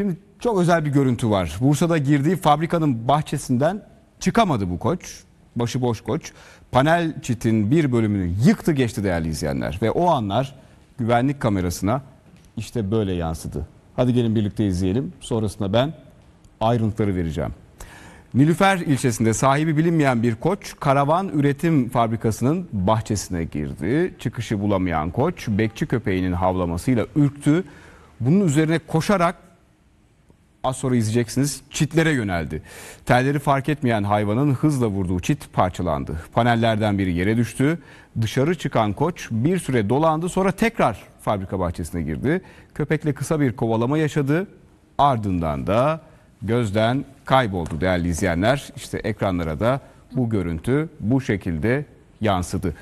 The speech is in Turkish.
Şimdi çok özel bir görüntü var. Bursa'da girdiği fabrikanın bahçesinden çıkamadı bu koç. Başıboş koç. Panel çitin bir bölümünü yıktı geçti değerli izleyenler. Ve o anlar güvenlik kamerasına işte böyle yansıdı. Hadi gelin birlikte izleyelim. Sonrasında ben ayrıntıları vereceğim. Nilüfer ilçesinde sahibi bilinmeyen bir koç karavan üretim fabrikasının bahçesine girdi. Çıkışı bulamayan koç bekçi köpeğinin havlamasıyla ürktü. Bunun üzerine koşarak az sonra izleyeceksiniz çitlere yöneldi. Telleri fark etmeyen hayvanın hızla vurduğu çit parçalandı. Panellerden biri yere düştü. Dışarı çıkan koç bir süre dolandı sonra tekrar fabrika bahçesine girdi. Köpekle kısa bir kovalama yaşadı. Ardından da gözden kayboldu değerli izleyenler. İşte ekranlara da bu görüntü bu şekilde yansıdı.